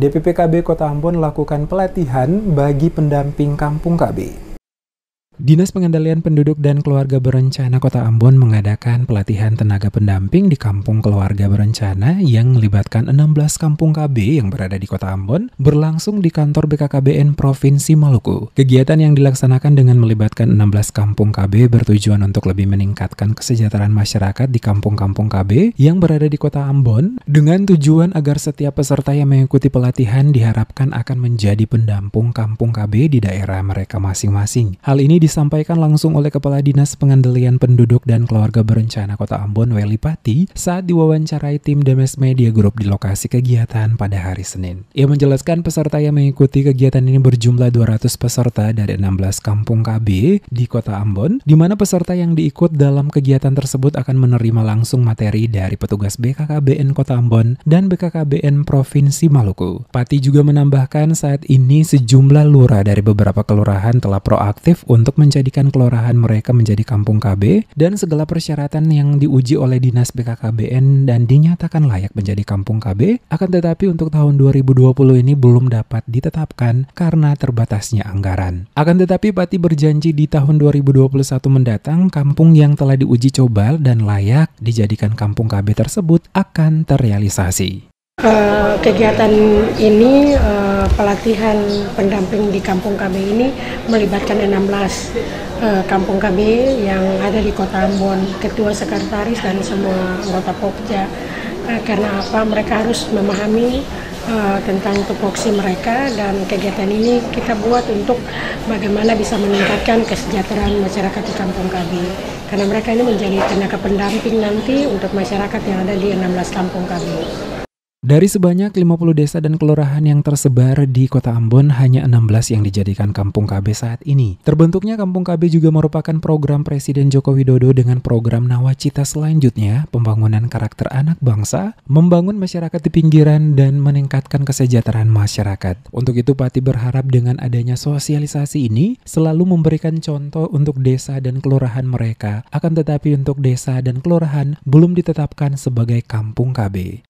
DPPKB Kota Ambon lakukan pelatihan bagi pendamping kampung KB. Dinas Pengendalian Penduduk dan Keluarga Berencana Kota Ambon mengadakan pelatihan tenaga pendamping di Kampung Keluarga Berencana yang melibatkan 16 kampung KB yang berada di Kota Ambon berlangsung di kantor BKKBN Provinsi Maluku. Kegiatan yang dilaksanakan dengan melibatkan 16 kampung KB bertujuan untuk lebih meningkatkan kesejahteraan masyarakat di kampung-kampung KB yang berada di Kota Ambon dengan tujuan agar setiap peserta yang mengikuti pelatihan diharapkan akan menjadi pendampung kampung KB di daerah mereka masing-masing. Hal ini di disampaikan langsung oleh Kepala Dinas Pengendalian Penduduk dan Keluarga Berencana Kota Ambon, Weli Pati, saat diwawancarai tim Demes Media Group di lokasi kegiatan pada hari Senin. Ia menjelaskan peserta yang mengikuti kegiatan ini berjumlah 200 peserta dari 16 kampung KB di Kota Ambon, di mana peserta yang diikut dalam kegiatan tersebut akan menerima langsung materi dari petugas BKKBN Kota Ambon dan BKKBN Provinsi Maluku. Pati juga menambahkan saat ini sejumlah lurah dari beberapa kelurahan telah proaktif untuk menjadikan kelurahan mereka menjadi kampung KB dan segala persyaratan yang diuji oleh Dinas BKKBN dan dinyatakan layak menjadi kampung KB, akan tetapi untuk tahun 2020 ini belum dapat ditetapkan karena terbatasnya anggaran. Akan tetapi Pati berjanji di tahun 2021 mendatang kampung yang telah diuji coba dan layak dijadikan kampung KB tersebut akan terrealisasi. Eh, kegiatan ini eh, pelatihan pendamping di kampung KB ini melibatkan 16 uh, eh, kampung KB yang ada di kota Ambon, ketua sekretaris dan semua anggota Pokja. karena apa? Mereka harus memahami uh, tentang tupoksi mereka dan kegiatan ini kita buat untuk bagaimana bisa meningkatkan kesejahteraan masyarakat di kampung KB. Karena mereka ini menjadi tenaga pendamping nanti untuk masyarakat yang ada di 16 kampung KB. Dari sebanyak 50 desa dan kelurahan yang tersebar di kota Ambon, hanya 16 yang dijadikan Kampung KB saat ini. Terbentuknya Kampung KB juga merupakan program Presiden Joko Widodo dengan program Nawacita selanjutnya, pembangunan karakter anak bangsa, membangun masyarakat di pinggiran, dan meningkatkan kesejahteraan masyarakat. Untuk itu, Pati berharap dengan adanya sosialisasi ini, selalu memberikan contoh untuk desa dan kelurahan mereka, akan tetapi untuk desa dan kelurahan belum ditetapkan sebagai Kampung KB.